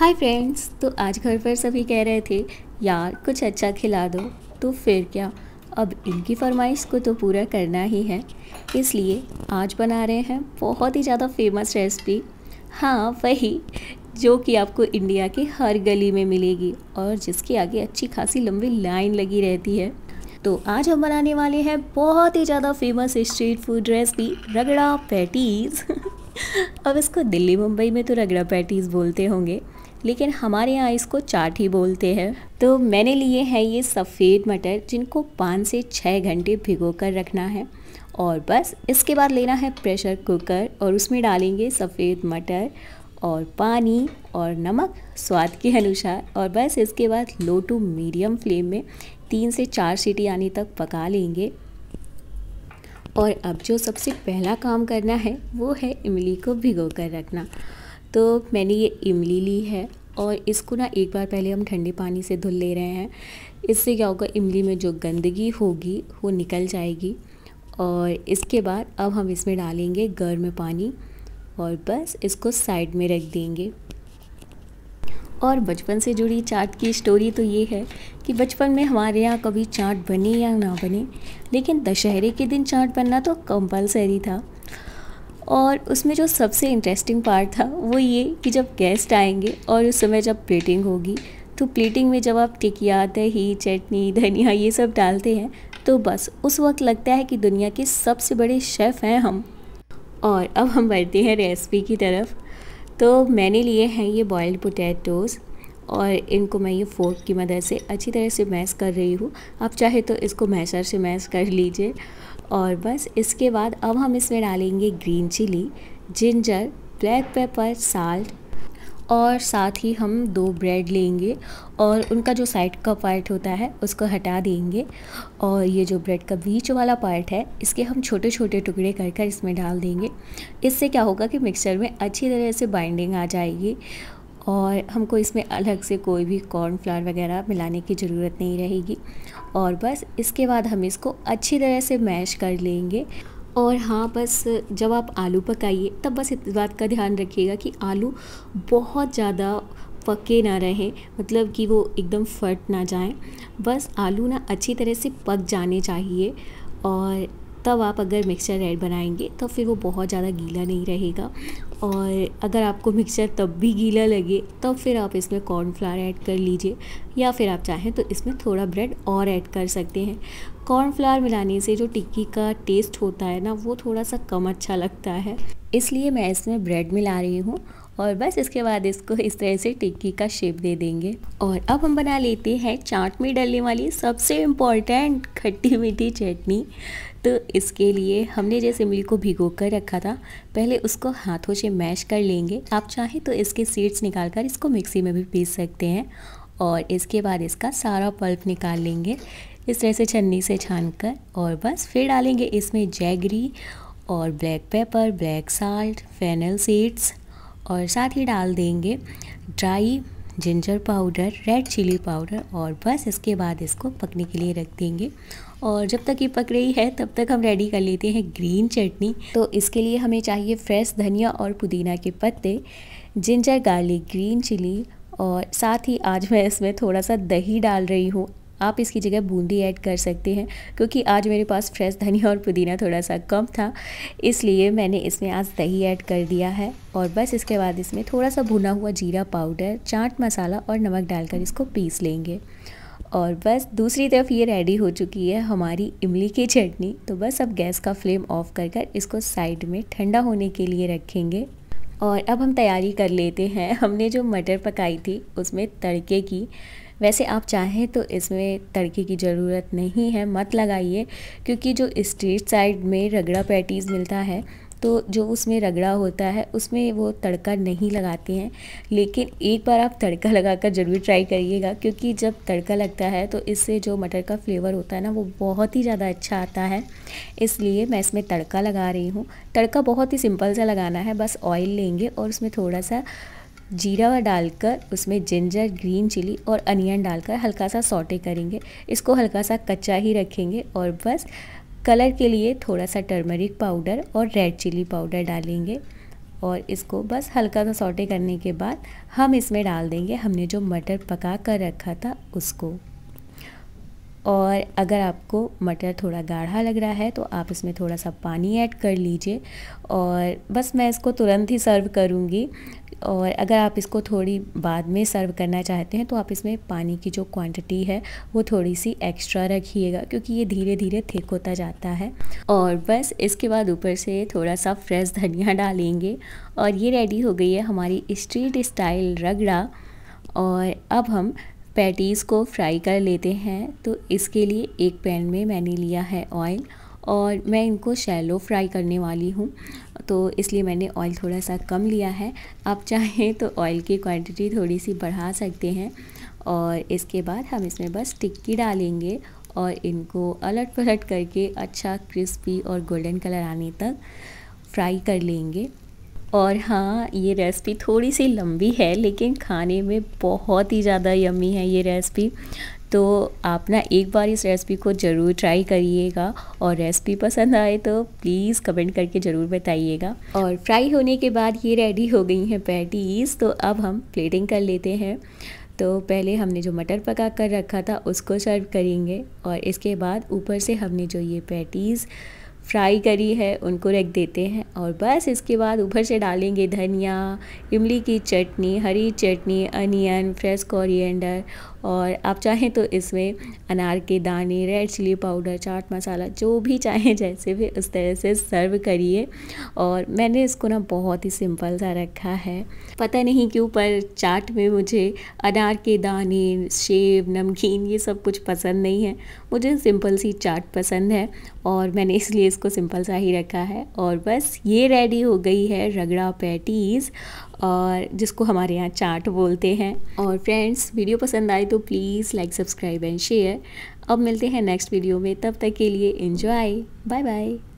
hi friends तो आज घर पर सभी कह रहे थे यार कुछ अच्छा खिला दो तो फिर क्या अब इनकी फरमाइश को तो पूरा करना ही है इसलिए आज बना रहे हैं बहुत ही ज़्यादा फेमस रेसिपी हाँ वही जो कि आपको इंडिया के हर गली में मिलेगी और जिसके आगे अच्छी खासी लंबी लाइन लगी रहती है तो आज हम बनाने वाले हैं बहुत ही ज़्यादा famous street food recipe ragda patties अब इसको दिल्ली मुंबई में तो रगड़ा पैटीज़ बोलते होंगे लेकिन हमारे यहाँ इसको चाट ही बोलते हैं तो मैंने लिए हैं ये सफ़ेद मटर जिनको पाँच से छः घंटे भिगो कर रखना है और बस इसके बाद लेना है प्रेशर कुकर और उसमें डालेंगे सफ़ेद मटर और पानी और नमक स्वाद के अनुसार और बस इसके बाद लो टू मीडियम फ्लेम में तीन से चार सीटी आने तक पका लेंगे और अब जो सबसे पहला काम करना है वो है इमली को भिगो कर रखना तो मैंने ये इमली ली है और इसको ना एक बार पहले हम ठंडे पानी से धुल ले रहे हैं इससे क्या होगा इमली में जो गंदगी होगी वो निकल जाएगी और इसके बाद अब हम इसमें डालेंगे गर्म पानी और बस इसको साइड में रख देंगे और बचपन से जुड़ी चाट की स्टोरी तो ये है कि बचपन में हमारे यहाँ कभी चाट बने या ना बने लेकिन दशहरे के दिन चाट बनना तो कंपलसरी था और उसमें जो सबसे इंटरेस्टिंग पार्ट था वो ये कि जब गेस्ट आएंगे और उस समय जब प्लेटिंग होगी तो प्लेटिंग में जब आप टिकिया दही चटनी धनिया ये सब डालते हैं तो बस उस वक्त लगता है कि दुनिया के सबसे बड़े शेफ़ हैं हम और अब हम बढ़ते हैं रेसिपी की तरफ तो मैंने लिए हैं ये बॉयल्ड पोटैटोज़ और इनको मैं ये फोर्क की मदद से अच्छी तरह से मैश कर रही हूँ आप चाहे तो इसको मैशर से मैश कर लीजिए और बस इसके बाद अब हम इसमें डालेंगे green chilli ginger black pepper salt और साथ ही हम दो ब्रेड लेंगे और उनका जो साइड का पार्ट होता है उसको हटा देंगे और ये जो ब्रेड का बीच वाला पार्ट है इसके हम छोटे छोटे टुकड़े कर कर इसमें डाल देंगे इससे क्या होगा कि मिक्सचर में अच्छी तरह से बाइंडिंग आ जाएगी और हमको इसमें अलग से कोई भी कॉर्नफ्लावर वगैरह मिलाने की ज़रूरत नहीं रहेगी और बस इसके बाद हम इसको अच्छी तरह से मैश कर लेंगे और हाँ बस जब आप आलू पकाइए तब बस इस बात का ध्यान रखिएगा कि आलू बहुत ज़्यादा पके ना रहें मतलब कि वो एकदम फट ना जाएं बस आलू ना अच्छी तरह से पक जाने चाहिए और तब आप अगर मिक्सचर रेड बनाएंगे तो फिर वो बहुत ज़्यादा गीला नहीं रहेगा और अगर आपको मिक्सचर तब भी गीला लगे तो फिर आप इसमें कॉर्नफ्लावर ऐड कर लीजिए या फिर आप चाहें तो इसमें थोड़ा ब्रेड और ऐड कर सकते हैं कॉर्नफ्लावर मिलाने से जो टिक्की का टेस्ट होता है ना वो थोड़ा सा कम अच्छा लगता है इसलिए मैं इसमें ब्रेड मिला रही हूँ और बस इसके बाद इसको इस तरह से टिक्की का शेप दे देंगे और अब हम बना लेते हैं चाट में डलने वाली सबसे इम्पॉर्टेंट खट्टी मीठी चटनी तो इसके लिए हमने जैसे मिल को भिगो कर रखा था पहले उसको हाथों से मैश कर लेंगे आप चाहें तो इसके सीड्स निकाल कर इसको मिक्सी में भी पीस सकते हैं और इसके बाद इसका सारा पल्प निकाल लेंगे इस तरह से छन्नी से छान कर और बस फिर डालेंगे इसमें जैगरी और black pepper black salt fennel seeds और साथ ही डाल देंगे dry ginger powder red chilli powder और बस इसके बाद इसको पकने के लिए रख देंगे और जब तक ये पक रही है तब तक हम रेडी कर लेते हैं ग्रीन चटनी तो इसके लिए हमें चाहिए फ्रेश धनिया और पुदीना के पत्ते जिंजर गार्लिक ग्रीन चिली और साथ ही आज मैं इसमें थोड़ा सा दही डाल रही हूँ आप इसकी जगह बूंदी ऐड कर सकते हैं क्योंकि आज मेरे पास फ्रेश धनिया और पुदीना थोड़ा सा कम था इसलिए मैंने इसमें आज दही ऐड कर दिया है और बस इसके बाद इसमें थोड़ा सा भुना हुआ जीरा पाउडर चाट मसाला और नमक डालकर इसको पीस लेंगे और बस दूसरी तरफ ये रेडी हो चुकी है हमारी इमली की चटनी तो बस अब गैस का फ्लेम ऑफ कर कर इसको साइड में ठंडा होने के लिए रखेंगे और अब हम तैयारी कर लेते हैं हमने जो मटर पकाई थी उसमें तड़के की वैसे आप चाहें तो इसमें तड़के की ज़रूरत नहीं है मत लगाइए क्योंकि जो स्ट्रीट साइड में रगड़ा पैटीज़ मिलता है तो जो उसमें रगड़ा होता है उसमें वो तड़का नहीं लगाती हैं लेकिन एक बार आप तड़का लगाकर ज़रूर ट्राई करिएगा क्योंकि जब तड़का लगता है तो इससे जो मटर का फ्लेवर होता है ना वो बहुत ही ज़्यादा अच्छा आता है इसलिए मैं इसमें तड़का लगा रही हूँ तड़का बहुत ही सिंपल सा लगाना है बस ऑयल लेंगे और उसमें थोड़ा सा जीरा डालकर उसमें जिंजर ग्रीन चिली और अनियन डालकर हल्का सा सॉटे करेंगे इसको हल्का सा कच्चा ही रखेंगे और बस कलर के लिए थोड़ा सा टर्मरिक पाउडर और रेड चिली पाउडर डालेंगे और इसको बस हल्का सा सॉटे करने के बाद हम इसमें डाल देंगे हमने जो मटर पका कर रखा था उसको और अगर आपको मटर थोड़ा गाढ़ा लग रहा है तो आप इसमें थोड़ा सा पानी ऐड कर लीजिए और बस मैं इसको तुरंत ही सर्व करूँगी और अगर आप इसको थोड़ी बाद में सर्व करना चाहते हैं तो आप इसमें पानी की जो क्वांटिटी है वो थोड़ी सी एक्स्ट्रा रखिएगा क्योंकि ये धीरे धीरे थिक होता जाता है और बस इसके बाद ऊपर से थोड़ा सा फ्रेश धनिया डालेंगे और ये रेडी हो गई है हमारी स्ट्रीट स्टाइल रगड़ा और अब हम पैटीज़ को फ्राई कर लेते हैं तो इसके लिए एक पैन में मैंने लिया है ऑयल और मैं इनको शैलो फ्राई करने वाली हूँ तो इसलिए मैंने ऑयल थोड़ा सा कम लिया है आप चाहें तो ऑयल की क्वांटिटी थोड़ी सी बढ़ा सकते हैं और इसके बाद हम इसमें बस टिक्की डालेंगे और इनको अलट पलट करके अच्छा क्रिस्पी और गोल्डन कलर आने तक फ्राई कर लेंगे और हाँ ये रेसिपी थोड़ी सी लंबी है लेकिन खाने में बहुत ही ज़्यादा यम्मी है ये रेसिपी तो आप ना एक बार इस रेसिपी को ज़रूर ट्राई करिएगा और रेसिपी पसंद आए तो प्लीज़ कमेंट करके ज़रूर बताइएगा और फ्राई होने के बाद ये रेडी हो गई हैं पैटीज़ तो अब हम प्लेटिंग कर लेते हैं तो पहले हमने जो मटर पका कर रखा था उसको सर्व करेंगे और इसके बाद ऊपर से हमने जो ये पैटीज़ फ्राई करी है उनको रख देते हैं और बस इसके बाद ऊपर से डालेंगे धनिया इमली की चटनी हरी चटनी अनियन फ्रेश कोरिएंडर और आप चाहें तो इसमें अनार के दाने red chilli powder chaat masala जो भी चाहें जैसे भी उस तरह से सर्व करिए और मैंने इसको ना बहुत ही सिंपल सा रखा है पता नहीं क्यों पर चाट में मुझे अनार के दाने सेब नमकीन ये सब कुछ पसंद नहीं है मुझे सिंपल सी चाट पसंद है और मैंने इसलिए इसको सिंपल सा ही रखा है और बस ये रेडी हो गई है रगड़ा पैटीज़ और जिसको हमारे यहाँ चाट बोलते हैं और फ्रेंड्स वीडियो पसंद आए तो please like subscribe and share अब मिलते हैं नेक्स्ट वीडियो में तब तक के लिए इन्जॉय बाय बाय